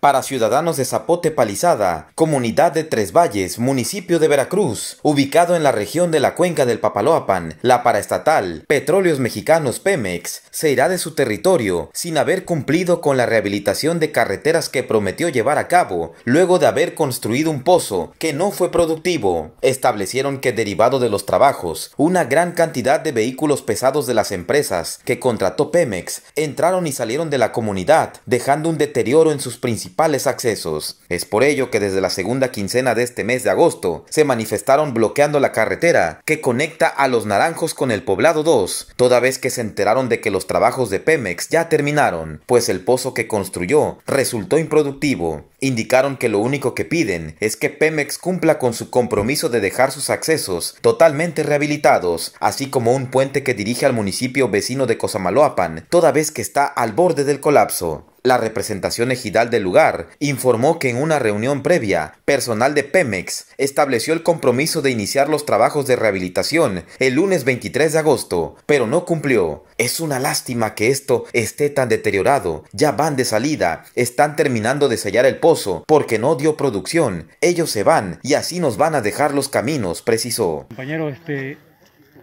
para ciudadanos de Zapote Palizada, comunidad de Tres Valles, municipio de Veracruz, ubicado en la región de la cuenca del Papaloapan, la paraestatal Petróleos Mexicanos Pemex, se irá de su territorio sin haber cumplido con la rehabilitación de carreteras que prometió llevar a cabo luego de haber construido un pozo que no fue productivo. Establecieron que derivado de los trabajos, una gran cantidad de vehículos pesados de las empresas que contrató Pemex entraron y salieron de la comunidad, dejando un deterioro en sus principales principales accesos. Es por ello que desde la segunda quincena de este mes de agosto se manifestaron bloqueando la carretera que conecta a Los Naranjos con el Poblado 2, toda vez que se enteraron de que los trabajos de Pemex ya terminaron, pues el pozo que construyó resultó improductivo indicaron que lo único que piden es que Pemex cumpla con su compromiso de dejar sus accesos totalmente rehabilitados, así como un puente que dirige al municipio vecino de Cosamaloapan, toda vez que está al borde del colapso. La representación ejidal del lugar informó que en una reunión previa, personal de Pemex estableció el compromiso de iniciar los trabajos de rehabilitación el lunes 23 de agosto, pero no cumplió. Es una lástima que esto esté tan deteriorado. Ya van de salida, están terminando de sellar el pozo porque no dio producción. Ellos se van y así nos van a dejar los caminos, precisó. Compañero, este,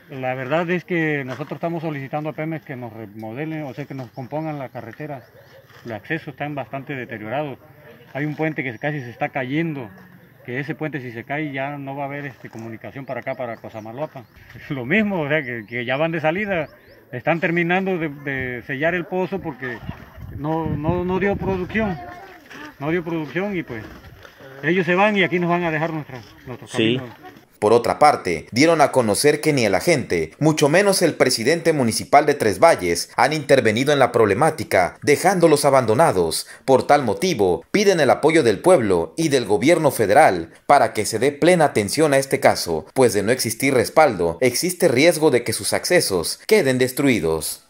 la verdad es que nosotros estamos solicitando a Pemex que nos remodelen, o sea, que nos compongan la carretera. El acceso está bastante deteriorado. Hay un puente que casi se está cayendo, que ese puente si se cae ya no va a haber este, comunicación para acá, para ...es Lo mismo, o sea, que, ya van de salida. Están terminando de, de sellar el pozo porque no, no, no dio producción no dio producción y pues ellos se van y aquí nos van a dejar nuestras. nuestro Por otra parte, dieron a conocer que ni el agente, mucho menos el presidente municipal de Tres Valles, han intervenido en la problemática, dejándolos abandonados. Por tal motivo, piden el apoyo del pueblo y del gobierno federal para que se dé plena atención a este caso, pues de no existir respaldo, existe riesgo de que sus accesos queden destruidos.